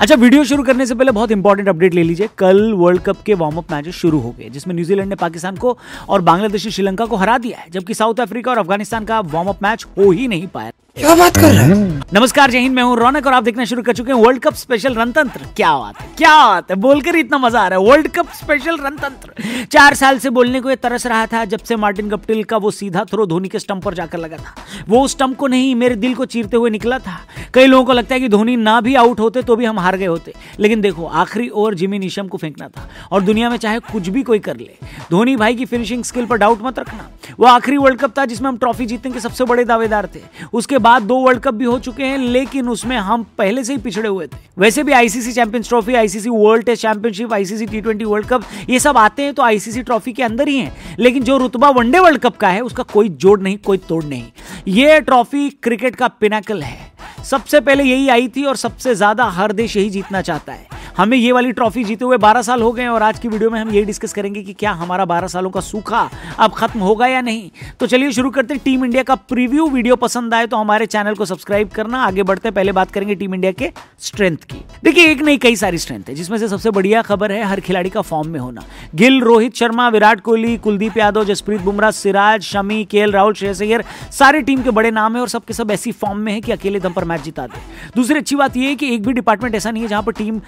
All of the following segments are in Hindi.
अच्छा वीडियो शुरू करने से पहले बहुत इंपॉर्टेंट अपडेट ले लीजिए कल वर्ल्ड कप के वार्म अप मैचेस शुरू हो गए जिसमें न्यूजीलैंड ने पाकिस्तान को और बांग्लादेशी श्रीलंका को हरा दिया है जबकि साउथ अफ्रीका और अफगानिस्तान का वार्म अप मैच हो ही नहीं पाया क्या बात कर रहे हैं नमस्कार जय हिंद मैं हूँ रौनक और आप देखना शुरू कर चुके हैं वर्ल्ड कप स्पेशल रणतंत्र क्या बात है क्या बात है बोलकर इतना मजा आ रहा है वर्ल्ड कप स्पेशल रणतंत्र चार साल से बोलने को ये तरस रहा था जब से मार्टिन गप्टिल का वो सीधा थ्रो धोनी के स्टंप पर जाकर लगा था वो स्टंप को नहीं मेरे दिल को चीरते हुए निकला था कई लोगों को लगता है कि धोनी ना भी आउट होते तो भी हम हार गए होते लेकिन देखो आखिरी ओवर जिमी निशम को फेंकना था और दुनिया में चाहे कुछ भी कोई कर ले धोनी भाई की फिनिशिंग स्किल पर डाउट मत रखना वो आखिरी वर्ल्ड कप था जिसमें हम ट्रॉफी जीतने के सबसे बड़े दावेदार थे उसके बाद दो वर्ल्ड कप भी हो चुके हैं लेकिन उसमें हम पहले से ही पिछड़े हुए थे वैसे भी ICC champions trophy ICC world test championship ICC T twenty world cup ये सब आते हैं तो आईसीसी ट्रॉफी के अंदर ही है लेकिन जो रुतबा वनडे वर्ल्ड कप का है उसका कोई जोड़ नहीं कोई तोड़ नहीं ये ट्रॉफी क्रिकेट का पिनाकल है सबसे पहले यही आई थी और सबसे ज्यादा हर देश यही जीतना चाहता है हमें ये वाली ट्रॉफी जीते हुए बारह साल हो गए और आज की वीडियो में हम यही डिस्कस करेंगे कि क्या हमारा बारह सालों का सूखा अब खत्म होगा या नहीं तो चलिए शुरू करते हैं टीम इंडिया का प्रीव्यू वीडियो पसंद आए तो हमारे चैनल को सब्सक्राइब करना आगे बढ़ते पहले बात करेंगे टीम इंडिया के स्ट्रेंथ की देखिए एक नहीं कई सारी स्ट्रेंथ है जिसमें से सबसे बढ़िया खबर है हर खिलाड़ी का फॉर्म में होना गिल रोहित शर्मा विराट कोहली कुलदीप यादव जसप्रीत बुमराह सिराज शमी के राहुल श्रेयसैयर सारे टीम के बड़े नाम है और सबके सब ऐसी फॉर्म में है कि अकेले दम पर मैच जिता दे दूसरी अच्छी बात यह है कि एक भी डिपार्टमेंट ऐसा नहीं है जहां पर टीम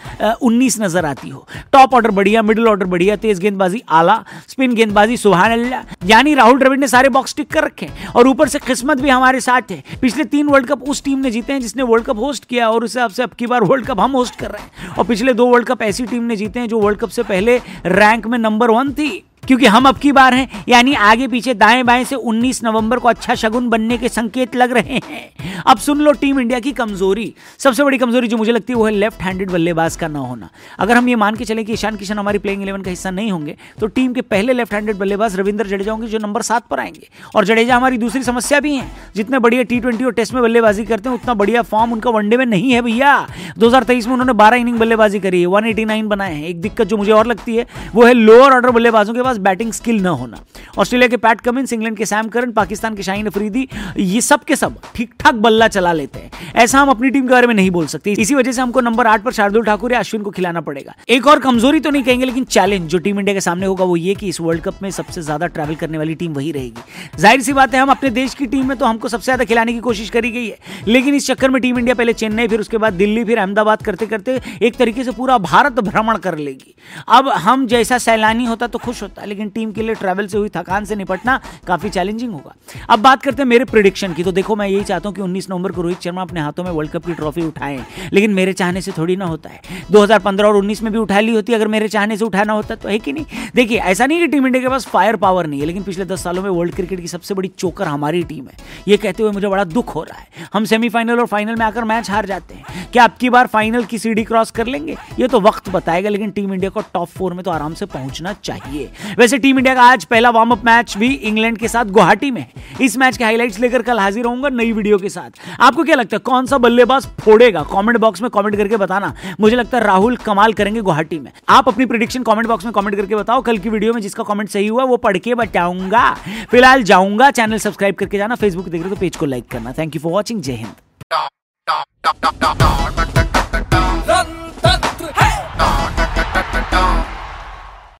उन्नीस नजर आती हो टॉप ऑर्डर बढ़िया मिडिल ऑर्डर बढ़िया तेज गेंदबाजी आला स्पिन गेंदबाजी सुहान अल्लाह यानी राहुल द्रविड़ ने सारे बॉक्स टिक कर रखे और ऊपर से किस्मत भी हमारे साथ है पिछले तीन वर्ल्ड कप उस टीम ने जीते हैं जिसने वर्ल्ड कप होस्ट किया और उस हिसाब से अब की बार वर्ल्ड कप हम होस्ट कर रहे हैं और पिछले दो वर्ल्ड कप ऐसी टीम ने जीते हैं जो वर्ल्ड कप से पहले रैंक में नंबर वन थी क्योंकि हम अब की बार हैं यानी आगे पीछे दाएं बाएं से 19 नवंबर को अच्छा शगुन बनने के संकेत लग रहे हैं अब सुन लो टीम इंडिया की कमजोरी सबसे बड़ी कमजोरी जो मुझे लगती है वो है लेफ्ट हैंडेड बल्लेबाज का ना होना अगर हम ये मान के चले कि ईशान किशन हमारी प्लेइंग इलेवन का हिस्सा नहीं होंगे तो टीम के पहले लेफ्ट हैंडेड बल्लेबाज रविंद्र जडेजा होंगे जो नंबर सात पर आएंगे और जडेजा हमारी दूसरी समस्या भी है जितने बढ़िया टी ट्वेंटी और टेस्ट में बल्लेबाजी करते हैं उतना बढ़िया फॉर्म उनका वनडे में नहीं है भैया दो में उन्होंने बारह इनिंग बल्लेबाजी करी है वन बनाए हैं एक दिक्कत जो मुझे और लगती है वो है लोअर ऑर्डर बल्लेबाजों के पास बैटिंग स्किल न होना ऑस्ट्रेलिया के पैट कमिंस इंग्लैंड के सैम करन पाकिस्तान के शाहीन अफरीदी ये सब के सब ठीक ठाक बल्ला चला लेते हैं ऐसा हम अपनी टीम के बारे में नहीं बोल सकते इसी वजह से हमको नंबर आठ पर शार्दुल ठाकुर या अश्विन को खिलाना पड़ेगा एक और कमजोरी तो नहीं कहेंगे लेकिन चैलेंज जो टीम इंडिया के सामने होगा वो ये कि इस वर्ल्ड कप में सबसे ज्यादा ट्रैवल करने वाली टीम वही रहेगी जाहिर सी बात है हम अपने देश की टीम में तो हमको को सबसे ज़्यादा खिलाने की कोशिश करी गई है लेकिन इस चक्कर में टीम इंडिया पहले चेन्नई फिर उसके बाद दिल्ली फिर अहमदाबाद करते करते एक तरीके से पूरा भारत भ्रमण कर लेगी अब हम जैसा सैलानी होता तो खुश होता लेकिन टीम के लिए ट्रैवल से हुई थकान से निपटना काफ़ी चैलेंजिंग होगा अब बात करते हैं मेरे प्रिडिक्शन की तो देखो मैं यही चाहता हूं कि उन्नीस नवंबर को रोहित शर्मा अपने हाथों में वर्ल्ड कप की ट्रॉफी उठाएं लेकिन मेरे चाहने से थोड़ी ना होता है दो और उन्नीस में भी उठा ली होती अगर मेरे चाहने से उठाना होता तो है कि नहीं देखिए ऐसा नहीं कि टीम इंडिया के पास फायर पावर नहीं है लेकिन पिछले दस सालों में वर्ल्ड क्रिकेट की सबसे बड़ी चोकर हमारी टीम है ये ये कहते हुए मुझे बड़ा दुख हो रहा है हम सेमीफाइनल और फाइनल में आकर मैच हार जाते हैं क्या अब की बार फाइनल की सीढ़ी क्रॉस कर लेंगे ये तो वक्त बताएगा लेकिन टीम इंडिया को टॉप फोर में तो आराम से पहुंचना चाहिए वैसे टीम इंडिया का आज पहला वार्म अप मैच भी इंग्लैंड के साथ गुवाहाटी में है इस मैच के हाईलाइट लेकर कल हाजिर होऊंगा नई वीडियो के साथ आपको क्या लगता है कौन सा बल्लेबाज फोड़ेगा कॉमेंट बॉक्स में कॉमेंट करके बताना मुझे लगता है राहुल कमाल करेंगे गुवाहाटी में आप अपनी प्रिडिक्शन कॉमेंट बॉक्स में कॉमेंट करके बताओ कल की वीडियो में जिसका कॉमेंट सही हुआ वो पढ़ के बताऊंगा फिलहाल जाऊंगा चैनल सब्सक्राइब करके जाना फेसबुक देख तो को पेज को लाइक करना थैंक यू फॉर वॉचिंग जय हिंद